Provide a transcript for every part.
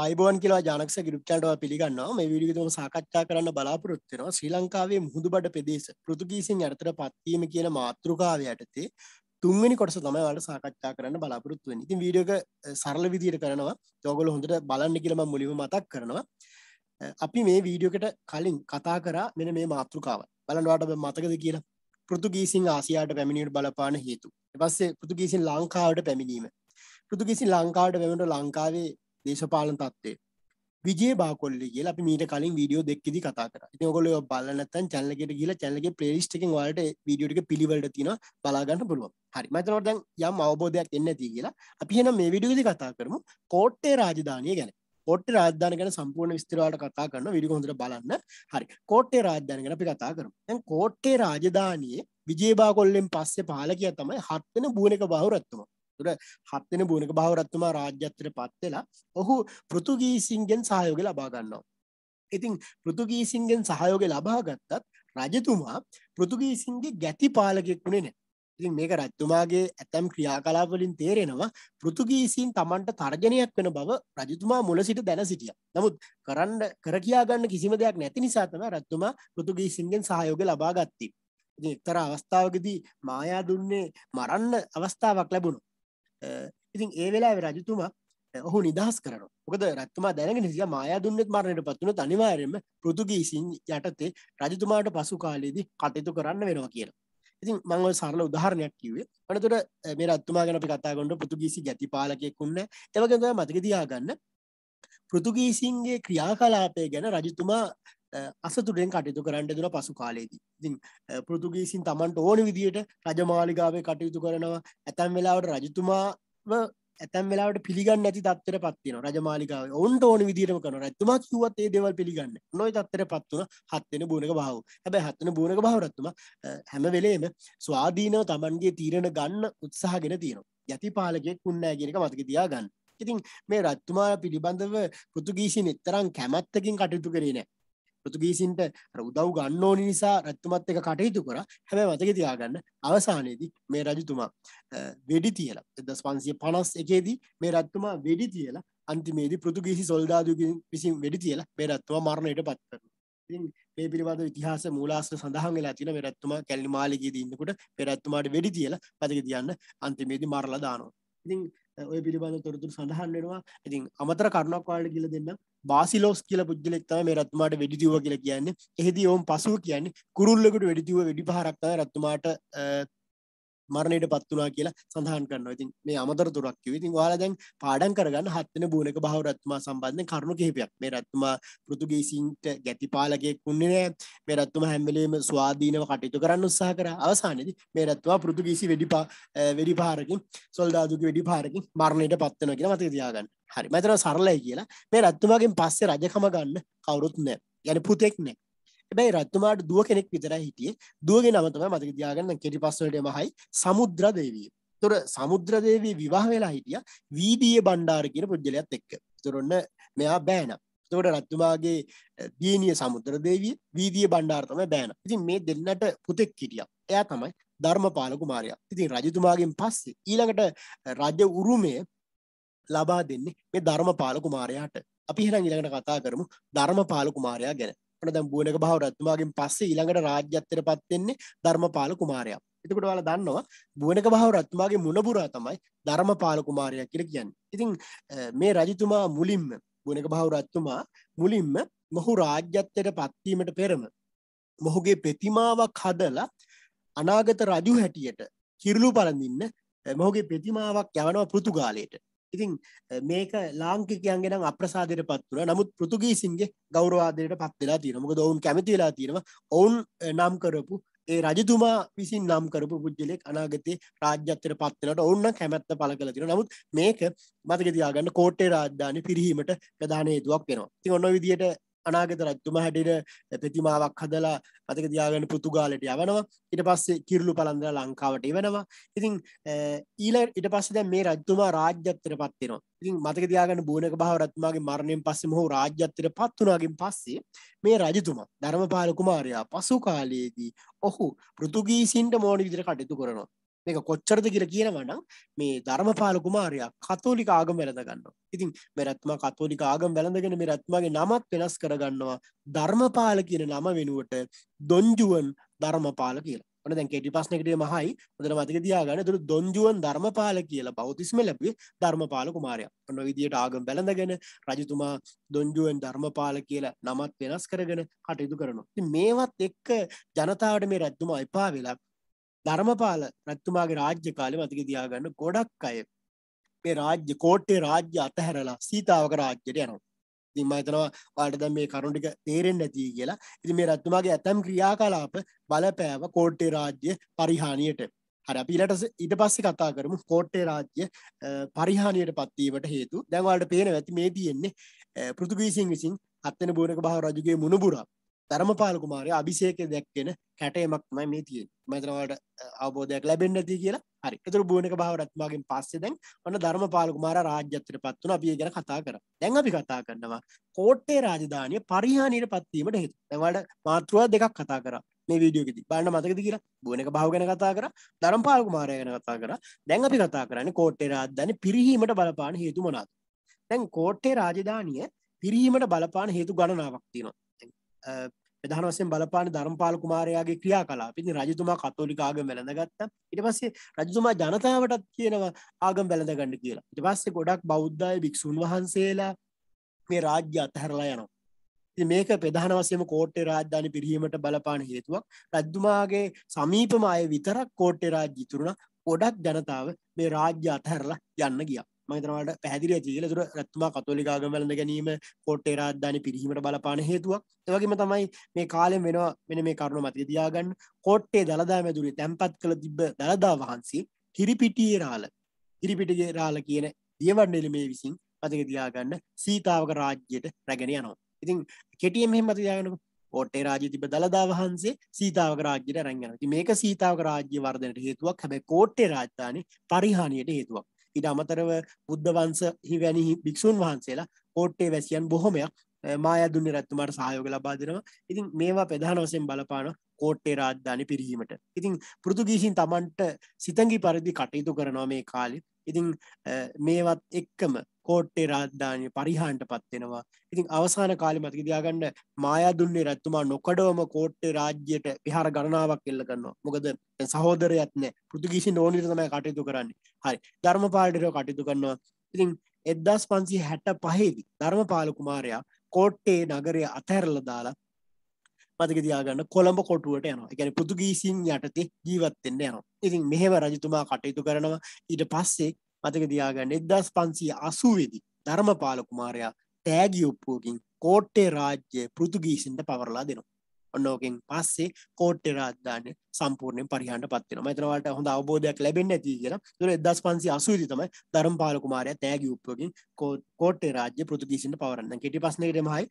අයිබෝන් කියලා ජානක්ස ගිරුප්චන්ටව පිළිගන්නවා මේ විඩිගතුම සාකච්ඡා කරන්න බලාපොරොත්වෙනවා ශ්‍රී ලංකාවේ මුහුදුබට පෙදේශ පෘතුගීසින් යටතර පත්වීම කියන මාතෘකාව යටතේ තුන්වැනි කොටස තමයි වලට සාකච්ඡා කරන්න බලාපොරොත්තු වෙන්නේ. ඉතින් වීඩියෝ එක සරල විදියට කරනවා. ඔයගොල්ලෝ හොඳට බලන්න කියලා මම මුලින්ම මතක් කරනවා. අපි මේ වීඩියෝ එකට කලින් කතා කරා මෙන්න මේ මාතෘකාව. බලන්න ඔයාලට මතකද කියලා. පෘතුගීසින් ආසියාවට පැමිණීමට බලපාන හේතු. ඊපස්සේ පෘතුගීසින් ලංකාවට පැමිණීම. පෘතුගීසින් ලංකාවට පැමිණීමට ලංකාවේ දේශපාලන තත්ත්වය විජේ බාකොල්ලි කියලා අපි මීට කලින් වීඩියෝ දෙක්කෙදි කතා කර ඉතින් ඔයගොල්ලෝ ඒක බලලා නැත්නම් channel එකට ගිහලා channel එකේ playlist එකෙන් ඔයාලට වීඩියෝ ටික පිළිවෙලට තියෙනවා බලා ගන්න පුළුවන්. හරි මම හිතනවා දැන් යම් අවබෝධයක් එන්නේ නැති කියලා අපි එහෙනම් මේ වීඩියෝ එකේදී කතා කරමු කෝට්ටේ රාජධානිය ගැන. කෝට්ටේ රාජධානිය ගැන සම්පූර්ණ විස්තර වලට කතා කරනවා වීඩියෝ හොඳට බලන්න. හරි කෝට්ටේ රාජධානිය ගැන අපි කතා කරමු. දැන් කෝට්ටේ රාජධානියේ විජේබාකොල්ලෙන් පස්සේ පාලකයා තමයි හත් වෙන බුවනක බහුරත්තුමා. තුර හත්වෙන බුණක භාවරත්තුමා රාජ්‍යත්වයට පත් වෙලා ඔහු පෘතුගීසින්ගෙන් සහයෝගය ලබා ගන්නවා. ඉතින් පෘතුගීසින්ගෙන් සහයෝගය ලබා ගත්තත් රජතුමා පෘතුගීසින්ගේ ගැති පාලකෙක් වුණේ නැහැ. ඉතින් මේක රජතුමාගේ ඇතැම් ක්‍රියාකලාප වලින් තේරෙනවා පෘතුගීසීන් Tamanට තර්ජනයක් වෙන බව රජතුමා මුල සිට දැන සිටියා. නමුත් කරන්න කර කියා ගන්න කිසිම දෙයක් නැති නිසා තමයි රජතුමා පෘතුගීසින්ගෙන් සහයෝගය ලබා ගත්තේ. ඉතින් එක්තරා අවස්ථාවකදී මායා දුන්නේ මරන්න අවස්ථාවක් ලැබුණා. Uh, ඉතින් ඒ වෙලා රජතුමා uh, ඔහු නිදහස් කරන ොකද රත්තුමා දැනගෙන සිය මායා දුන්නෙත් මරණයට පත්වන අනිවාරයම පෘතුගීසින් යටතේ රජතුමාට පසු කාලයේදී කටයුතු කරන්න වෙනවා කියලා. ඉතින් මංව සරල උදාහරණයක් කිවේ අනතුර uh, මේ රත්තුමා ගැන කතාගොඩ පෘතුගීසි ගැති පාලකයෙකුන්න එවගඳ මතක දයාගන්න පෘතුගීසින්ගේ ක්‍රියාකලාපය ගැන රජතුමා අසතුරෙන් කටයුතු කරන්න දුන පසු කාලයේදී ඉතින් පෘතුගීසින් තමන්ට ඕන විදියට රජමාලිගාවේ කටයුතු කරනවා ඇතැම් වෙලාවට රජතුමාව ඇතැම් වෙලාට පිළිගන්න ඇති තත්තර පත්තින රජමාලිකාව ඔන්ට ඕන විදිරම කන රැත්තුමා කිවත් ඒ දෙවල් පිළිගන්න නොයි තත්තර පත්වන හත්වෙන බුණක බහව හැබැ හත්වන බුණක බහවරත්තුම හැම වෙලේම ස්වාධීනව තමන්ගේ තීරණ ගන්න උත්සාහගෙන තියෙනවා යති පාලගෙක් උන්නෑගෙනක මතක තියා ගන්න ඉතින් මේ රත්තුමා පිළිබඳව පෘතුගීසි නිත්තරම් කැමැත්තකින් කටයුතු කරේ නෑ පෘතුගීසින්ට උදව් ගන්න ඕනි නිසා රැත්තුමත් එක කටයුතු කර හැබැ මතක තියාගන්න අවසානයේදී මේ රජතුමා වෙඩි තියලා එදස් පන්සිය පනස් එකේදී මේ රැත්තුමා වෙඩි තියලා අන්තිමේදී පෘතුගීසි සොල්දාදුකින් විසින් වෙඩි තියලා මේ රැත්තුවා මරණයට පත් කරන මේ පිළිබඳ ඉතිහාස මූලාශ්‍ර සඳහන් වෙලා තියෙන මේ රැත්තුමා කැලණි මාලිගයේදී ඉන්නකොට මේ රැත්තුමාට වෙඩි තියලා මතක තියන්න අන්තිමේදී මරලා දානවා. ඉතින් ඔය පිළිබඳ තොරතුර සඳහන් වෙනවා ඉතින් අමතර කරුණක් වාලට කියල දෙන්න බාසිලෝස් කියල පුද්ගලෙක්තම මේ රත්මාට වැඩිදිව කියලා කියන්නේ එහිදී ඔවුන් පසුව කියන්නේ කුරුල්ලකට වැඩිදිව වැඩි පහරක්තම රත්තුමාට මරණයට පත් වුණා කියලා සඳහන් කරනවා. ඉතින් මේ අමතරතුරක් කිව්වේ. ඉතින් ඔයාලා දැන් පාඩම් කරගන්න හත් වෙනි බූනක බහව රත්තුමා සම්බන්ධයෙන් කරුණු කිහිපයක්. මේ රත්තුමා පෘතුගීසීන්ට ගැතිපාලකයෙක් වුණේ නෑ. මේ රත්තුමා හැම වෙලේම ස්වාධීනව කටයුතු කරන්න උත්සාහ කරා. අවසානයේදී මේ රත්තුමා පෘතුගීසි වෙඩිපා වෙඩිපාරකින් සොල්දාදුගේ වෙඩිපාරකින් මරණයට පත් වෙනවා කියලා මතක තියාගන්න. හරි. මම හිතනවා සරලයි කියලා. මේ රත්තුමාගෙන් පස්සේ රජකම ගන්න කවුරුත් නෑ. يعني පුතෙක් නෑ. හැබැයි රජතුමාට දුව කෙනෙක් විතරයි හිටියේ. දුවගේ නම තමයි මතක තියාගන්න කෙටිපස්වලට මහයි සමුද්‍ර දේවිය. ඒතොර සමුද්‍ර දේවිය විවාහ වෙලා හිටියා වීඩීයේ බණ්ඩාර කියන පුජ්‍යලයාත් එක්ක. ඒතොර ඔන්න මෙයා බෑනා. එතකොට රජතුමාගේ දියණිය සමුද්‍ර දේවිය වීදිය බණ්ඩාර තමයි බෑනා. ඉතින් මේ දෙන්නට පුතෙක් හිටියා. එයා තමයි ධර්මපාල කුමාරයා. ඉතින් රජතුමාගෙන් පස්සේ ඊළඟට රජ උරුමය ලබා දෙන්නේ මේ ධර්මපාල කුමාරයාට. අපි එහෙනම් ඊළඟට කතා කරමු ධර්මපාල කුමාරයා ගැන. ඔන්න දැන් බුවනක බහව රජතුමාගෙන් පස්සේ ඊළඟට රාජ්‍යත්වයට පත් වෙන්නේ ධර්මපාල කුමාරයා. එතකොට ඔයාලා දන්නවා බුවනක බහව රජතුමාගේ මුණපුරා තමයි ධර්මපාල කුමාරයා කියලා කියන්නේ. ඉතින් මේ රජතුමා මුලින්ම බුවනක බහව රජතුමා මුලින්ම මොහු රාජ්‍යත්වයට පත්වීමට පෙරම මොහුගේ ප්‍රතිමාවක් හදලා අනාගත රජු හැටියට කිරුළු පළඳින්න මොහුගේ ප්‍රතිමාවක් යවනවා පෘතුගාලයට. ඉතින් මේක ලාංකිකයන්ගෙනම් අප්‍රසාදයට පත් වුණා. නමුත් පෘතුගීසින්ගේ ගෞරවාදයට පත් වෙලා තියෙනවා. මොකද ඔවුන් කැමති වෙලා තියෙනවා. ඔවුන් නම් කරපු ඒ රජතුමා විසින් නම් කරපු පුජ්‍යලෙක් අනාගතේ රාජ්‍යත්වයට පත් වෙනකොට ඔවුන් නම් කැමැත්ත පළ කරලා තියෙනවා. නමුත් මේක මතක තියාගන්න කෝට්ටේ රාජධානි පිරිහීමට ප්‍රධාන හේතුවක් වෙනවා. ඉතින් ඔන්න ඔය විදිහට අනාගත රජතුම හැටියට ප්‍රතිමාවක් හදලා අතක තියාගෙන පෘතුගාලට යවනවා ඊට පස්සේ කිරුළු පලන්දර ලංකාවට එවනවා ඉතින් ඊල ඊට පස්සේ දැන් මේ රජතුමා රාජ්‍යත්වයට පත් වෙනවා ඉතින් මතක තියාගන්න බෝනක බහව රජතුමාගේ මරණයෙන් පස්සේ මොහු රාජ්‍යත්වයට පත් වුණාගෙන් පස්සේ මේ රජතුමා ධර්මපාල කුමාරයා පසු කාලයේදී ඔහු පෘතුගීසින්ට මෝඩ විදිහට කටයුතු කරනවා මේක කොච්චරද කියර කියනවනම් මේ ධර්මපාල කුමාරයා කතෝලික ආගම වැළඳගන්න. ඉතින් මෙරත්ම කතෝලික ආගම් වැළඳගෙන මෙරත්මගේ නමත් වෙනස් කරගන්නවා ධර්මපාල කියන නම වෙනුවට දොන්ජුවන් ධර්මපාල කියලා. ඔන්න දැන් කෙටි ප්‍රශ්නයකට මහයි. හොඳට මතක තියාගන්න. ඒතර දොන්ජුවන් ධර්මපාල කියලා බෞද්ධිස්ම ලැබුවේ ධර්මපාල කුමාරයා. ඔන්න ඔය විදියට ආගම් වැළඳගෙන රජතුමා දොන්ජුවන් ධර්මපාල කියලා නමත් වෙනස් කරගෙන කටයුතු කරනවා. ඉතින් මේවත් එක්ක ජනතාවට මේ රජතුමා එපා වෙලා ධර්මපාල රැත්තුමාගේ රාජ්‍ය කාලෙ මතක තියාගන්න ගොඩක් අය මේ රාජ්‍ය කෝට්ටේ රාජ්‍ය අතහැරලා සීතාවක රාජ්‍යයට යනවා. ඉතින් මම හිතනවා ඔයාලට දැන් මේ කරුණ ටික තේරෙන්නේ නැති කියලා. ඉතින් මේ රැත්තුමාගේ ඇතම් ක්‍රියාකලාප බලපෑව කෝට්ටේ රාජ්‍ය පරිහානියට. හරි අපි ඊළට ඊට පස්සේ කතා කරමු කෝට්ටේ රාජ්‍ය පරිහානියට පත්වීමට හේතු. දැන් ඔයාලට පේනවා ඇති මේ තියෙන්නේ පෘතුගීසින් විසින් හත්වෙනි බෝනක බහ රජුගේ මුණුබුරා ධර්මපාල කුමාරයා අභිෂේකය දැක්වෙන කැටයමක් තමයි මේ තියෙන්නේ. මම හිතනවාට අවබෝධයක් ලැබෙන්නේ නැති කියලා. හරි. ඒතර බුවනක භාවරත්මාගෙන් පස්සේ දැන් ඔන්න ධර්මපාල කුමාරයා රාජ්‍යත්වයටපත් වුණා. අපි ඒ ගැන කතා කරා. දැන් අපි කතා කරනවා කෝට්ටේ රාජධානිය පරිහානියටපත් වීමට හේතු. දැන් වලට මාතෘකා දෙකක් කතා කරා. මේ වීඩියෝ එකේදී බලන්න මතකද කියලා. බුවනක භාව ගැන කතා කරා. ධර්මපාල කුමාරයා ගැන කතා කරා. දැන් අපි කතා කරන්නේ කෝට්ටේ රාජධානිය පිරිහීමට බලපාන හේතු මොනවාද? දැන් කෝට්ටේ රාජධානිය පිරිහීමට බලපාන හේතු ගණනාවක් තියෙනවා. ප්‍රධාන වශයෙන් බලපාන ධර්මපාල කුමාරයාගේ ක්‍රියාකලාප. ඉතින් රජතුමා කතෝලික ආගම වැළඳගත්තා. ඊට පස්සේ රජතුමා ජනතාවටත් කියනවා ආගම වැළඳගන්න කියලා. ඊට පස්සේ ගොඩක් බෞද්ධ භික්ෂුන් වහන්සේලා මේ රාජ්‍ය අතහැරලා යනවා. ඉතින් මේක ප්‍රධාන වශයෙන්ම කෝට්ටේ රාජධානි පිරීමට බලපාන හේතුවක්. රජතුමාගේ සමීපම අය විතරක් කෝට්ටේ රාජ්‍ය ඉතුරුණා. ගොඩක් ජනතාව මේ රාජ්‍ය අතහැරලා යන්න ගියා. මහිතනවාට පැදිර ජීල තුර රත්තුමා කතෝලිකාගම වැලඳ ගැනීම කොට්ටේ රාධධානි පිරීමට බලපාන හේතුවක් එවගේම තමයි මේ කාලෙන් වෙනවා මෙන මේ කරුණු මතක දයාගන්න කොට්ටේ දළදා මැදුරේ තැන්පත් කළ තිබ දළදා වහන්සේ හිරිපිටියේ රාල හිරිපිටිගේ රාල කියන දියවන්නල මේ විසින් මතක තියාගන්න සීතාවක රාජ්‍යයට රැගෙන යනවා ඉතින් කෙටිය මෙහම මතියාගනක ඔටේ රාජ තිබ දළදා වහන්සේ සීතාවක රාජ්‍යයට රැගෙන මේක සීතාවක රාජ්‍ය වර්ධනයට හේතුවක් හැබැ කෝට්ටේ රාජධානය පරිහානියට හේතුවක් ඉට අමතරව බුද්ධ වන්සහි වැනි භික්‍ෂූන් වහන්සේලා කෝට්ටේ වැසියන් බොහොමයක් මාය දුන්න රැත්තුමට සහයෝග ලබා දෙනවා ඉතින් මේවා ප්‍රධාන වසයෙන් බලපාන කෝට්ටේ රාජධානි පිරීමට ඉතින් පෘතුගීසින් තමන්ට සිතගි පරිදි කටයුතු කරනවා මේ කාලි ඉතිං මේවත් එක්කම කෝට්ටේ රාධධානය පරිහාන්ට පත්වෙනවා ඉතින් අවසාන කාලි මතක දයාගන්න මායදුන්නේ රැත්තුමා නොකඩවම කෝට්ටේ රාජ්‍යයට විහාර ගණනාවක් එල්ල කරන්නවා මොකද සහෝදරයත්න පෘතිගිසි නෝනිර්තමය කටයුතු කරන්නේ හරි ධර්ම පාලිටරෝ කටයුතු කරන්නවා ඉතින් එද්දස් පන්සි හැට පහේදි ධර්ම පාලකුමාරයා කෝට්ටේ නගරය අතැරල දාලා මතක තියාගන්න කොළඹ කොටුවට යනවා එකැන පුතුගීසින් යටතේ ජීවත්තෙන්න්න යනවා ඉතින් මෙහෙම රජතුමා කටයුතු කරනවා ඊට පස්සේ මතක දියාගන්න එදස් පන්සිය අසුවේදි ධර්මපාල කුමාරයා තෑගි උප්පුවකින් කෝට්ටේ රාජ්‍ය පෘතුගීසින්ට පවරලා දෙනවා ඔන්නෝකෙන් පස්සේ කෝට්ටේ රාජධානය සම්පූර්ණයෙන් පරිහන්ට පත්වෙන මෙතනවට හොඳ අවබෝධයක් ලැබෙන් ඇති කියෙන තුර එදස් පන්සි අසුවිදි තමයි ධරම් පාලකුමාරය තෑගි උප්පකින් කෝට්ටේ රාජ්‍ය පෘතුගීසින්ට පවරන්න කෙටි පස්සනකටමයි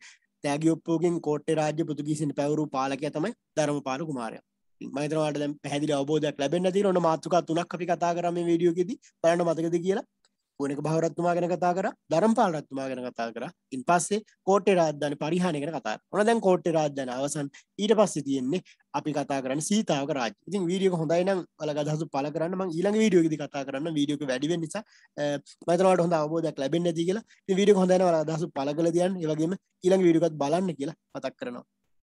තෑගිඔප්පෝගෙන් කෝට්ට රාජ්‍ය පතුගීසිට පැවරු පාලකය තමයි ධරම පාල කුමාරය මතරවාට පැදිල අවබෝධයක් ලැබෙන් ති ොන මාතුක තුනක් අපි කතා කරම වීඩියෝගෙද පරන මතකද කියලා පුවනක භවරත්තුමා ගැන කතා කර ධරම්පාල රත්තුමා ගැන කතා කර ඉන් පස්සේ කෝට්ටේ රාජධාන පරිහානය ගැන කතා ඕන දැන් කෝට්ටේ රාජධාන අවසන් ඊට පස්සේ තියෙන්නේ අපි කතා කරන්න සීතාවක රාජ ඉතින් වීඩියෝ හොඳයි නම් ඔයාලා අදහස් පළ කරන්න මම ඊළඟ වීඩියෝ එකදී කතා කරන්න වීඩියෝ එක වැඩි වෙන නිසා මම හිතනවාට හොඳ අවබෝධයක් ලැබෙන්නේ නැති කියලා ඉතින් වීඩියෝ එක හොඳයි නම් ඔයාලා අදහස් පළ කරලා තියන්න ඒ වගේම ඊළඟ වීඩියෝ එකත් බලන්න කියලා මතක් කරනවා